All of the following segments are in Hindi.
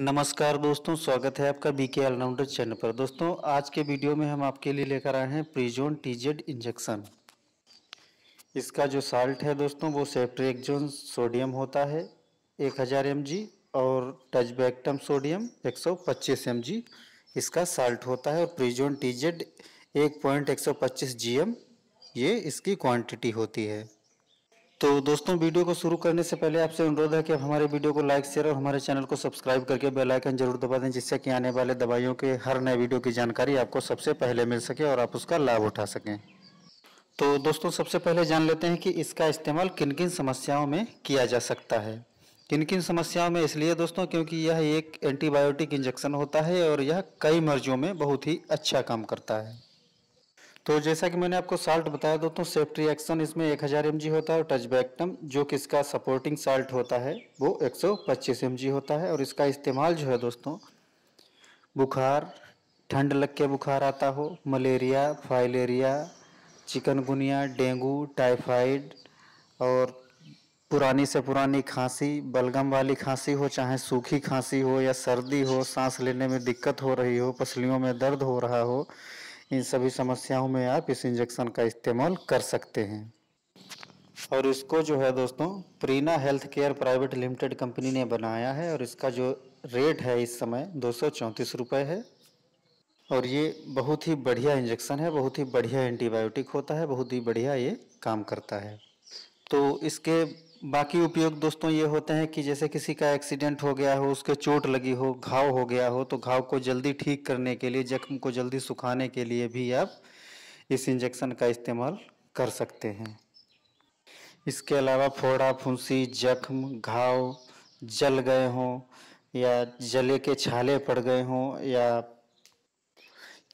नमस्कार दोस्तों स्वागत है आपका बीके के ऑलराउंडर चैनल पर दोस्तों आज के वीडियो में हम आपके लिए लेकर आए हैं प्रीजोन टीजेड इंजेक्शन इसका जो साल्ट है दोस्तों वो सेप्ट्रेक्जोन सोडियम होता है 1000 हज़ार और टचबैक्टम सोडियम 125 सौ इसका साल्ट होता है और प्रीजोन टीजेड 1.125 पॉइंट ये इसकी क्वान्टिटी होती है तो दोस्तों वीडियो को शुरू करने से पहले आपसे अनुरोध है कि आप हमारे वीडियो को लाइक शेयर और हमारे चैनल को सब्सक्राइब करके बेल आइकन जरूर दबा दें जिससे कि आने वाले दवाइयों के हर नए वीडियो की जानकारी आपको सबसे पहले मिल सके और आप उसका लाभ उठा सकें तो दोस्तों सबसे पहले जान लेते हैं कि इसका इस्तेमाल किन किन समस्याओं में किया जा सकता है किन किन समस्याओं में इसलिए दोस्तों क्योंकि यह एक एंटीबायोटिक इंजेक्शन होता है और यह कई मर्जों में बहुत ही अच्छा काम करता है तो जैसा कि मैंने आपको साल्ट बताया दोस्तों सेफ्टी एक्शन इसमें 1000 हज़ार होता है और टचबैक्टम जो कि इसका सपोर्टिंग साल्ट होता है वो 125 सौ होता है और इसका इस्तेमाल जो है दोस्तों बुखार ठंड लग के बुखार आता हो malaria filaria chikungunya dengue typhoid और पुरानी से पुरानी खांसी बलगम वाली खांसी हो चाहे सूखी खांसी हो या सर्दी हो सांस लेने में दिक्कत हो रही हो पसलियों में दर्द हो रहा हो इन सभी समस्याओं में आप इस इंजेक्शन का इस्तेमाल कर सकते हैं और इसको जो है दोस्तों Preena health care private limited company ने बनाया है और इसका जो रेट है इस समय दो सौ है और ये बहुत ही बढ़िया इंजेक्शन है बहुत ही बढ़िया एंटीबायोटिक होता है बहुत ही बढ़िया ये काम करता है तो इसके बाकी उपयोग दोस्तों ये होते हैं कि जैसे किसी का एक्सीडेंट हो गया हो उसके चोट लगी हो घाव हो गया हो तो घाव को जल्दी ठीक करने के लिए जख्म को जल्दी सुखाने के लिए भी आप इस इंजेक्शन का इस्तेमाल कर सकते हैं इसके अलावा फोड़ा फुंसी जख्म घाव जल गए हों या जले के छाले पड़ गए हों या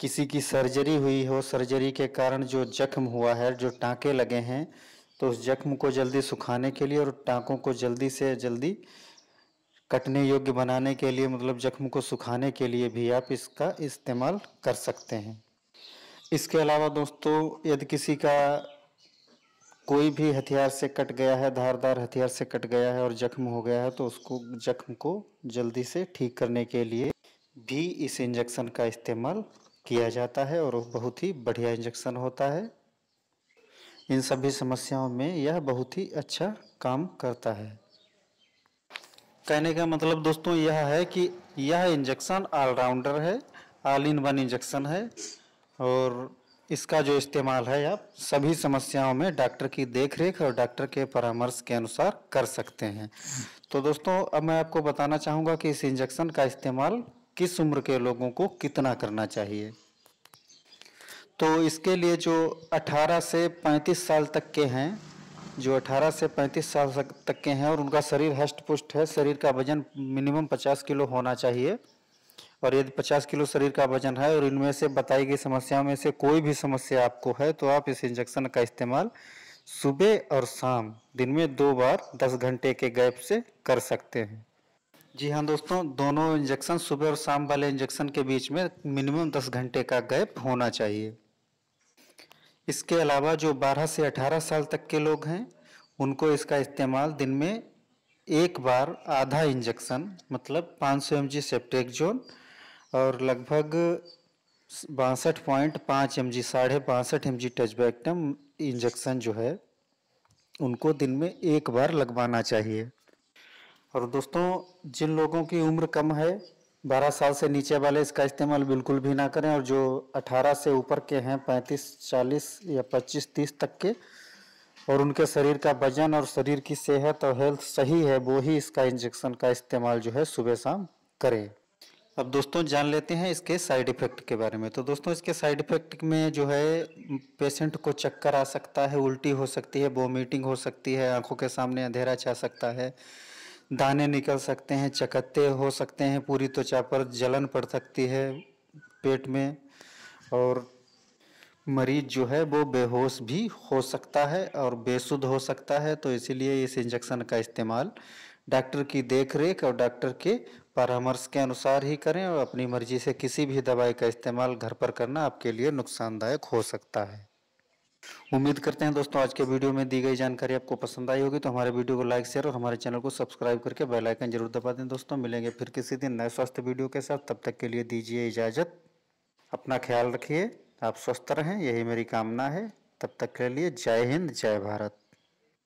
किसी की सर्जरी हुई हो सर्जरी के कारण जो जख्म हुआ है जो टाँके लगे हैं तो उस जख्म को जल्दी सुखाने के लिए और टाँकों को जल्दी से जल्दी कटने योग्य बनाने के लिए मतलब जख्म को सुखाने के लिए भी आप इसका इस्तेमाल कर सकते हैं इसके अलावा दोस्तों यदि किसी का कोई भी हथियार से कट गया है धारदार हथियार से कट गया है और जख्म हो गया है तो उसको जख्म को जल्दी से ठीक करने के लिए भी इस इंजेक्शन का इस्तेमाल किया जाता है और बहुत ही बढ़िया इंजेक्शन होता है इन सभी समस्याओं में यह बहुत ही अच्छा काम करता है कहने का मतलब दोस्तों यह है कि यह इंजेक्शन ऑलराउंडर है ऑल इन वन इंजेक्शन है और इसका जो इस्तेमाल है आप सभी समस्याओं में डॉक्टर की देखरेख और डॉक्टर के परामर्श के अनुसार कर सकते हैं तो दोस्तों अब मैं आपको बताना चाहूँगा कि इस इंजेक्शन का इस्तेमाल किस उम्र के लोगों को कितना करना चाहिए तो इसके लिए जो 18 से 35 साल तक के हैं जो 18 से 35 साल तक के हैं और उनका शरीर हष्ट पुष्ट है शरीर का वजन मिनिमम 50 किलो होना चाहिए और यदि 50 किलो शरीर का वजन है और इनमें से बताई गई समस्याओं में से कोई भी समस्या आपको है तो आप इस इंजेक्शन का इस्तेमाल सुबह और शाम दिन में दो बार 10 घंटे के गैप से कर सकते हैं जी हाँ दोस्तों दोनों इंजेक्शन सुबह और शाम वाले इंजेक्शन के बीच में मिनिमम 10 घंटे का गैप होना चाहिए इसके अलावा जो 12 से 18 साल तक के लोग हैं उनको इसका इस्तेमाल दिन में एक बार आधा इंजेक्शन मतलब 500 सौ एम जी सेप्टेक्जोन और लगभग बासठ पॉइंट पाँच एम जी साढ़े बासठ एम जी टचबैक्टम इंजेक्शन जो है उनको दिन में एक बार लगवाना चाहिए और दोस्तों जिन लोगों की उम्र कम है बारह साल से नीचे वाले इसका इस्तेमाल बिल्कुल भी ना करें और जो अठारह से ऊपर के हैं पैंतीस चालीस या पच्चीस तीस तक के और उनके शरीर का वजन और शरीर की सेहत और हेल्थ सही है वो ही इसका इंजेक्शन का इस्तेमाल जो है सुबह शाम करें अब दोस्तों जान लेते हैं इसके साइड इफ़ेक्ट के बारे में तो दोस्तों इसके साइड इफ़ेक्ट में जो है पेशेंट को चक्कर आ सकता है उल्टी हो सकती है वोमिटिंग हो सकती है आंखों के सामने अंधेरा छा सकता है दाने निकल सकते हैं चकत्ते हो सकते हैं पूरी त्वचा पर जलन पड़ सकती है पेट में और मरीज जो है वो बेहोश भी हो सकता है और बेसुध हो सकता है तो इसीलिए इस इंजेक्शन का इस्तेमाल डॉक्टर की देखरेख और डॉक्टर के परामर्श के अनुसार ही करें और अपनी मर्जी से किसी भी दवाई का इस्तेमाल घर पर करना आपके लिए नुकसानदायक हो सकता है उम्मीद करते हैं दोस्तों आज के वीडियो में दी गई जानकारी आपको पसंद आई होगी तो हमारे वीडियो को लाइक शेयर और हमारे चैनल को सब्सक्राइब करके बेल आइकन जरूर दबा दें दोस्तों मिलेंगे फिर किसी दिन नए स्वास्थ्य वीडियो के साथ तब तक के लिए दीजिए इजाज़त अपना ख्याल रखिए आप स्वस्थ रहें यही मेरी कामना है तब तक के लिए जय हिंद जय भारत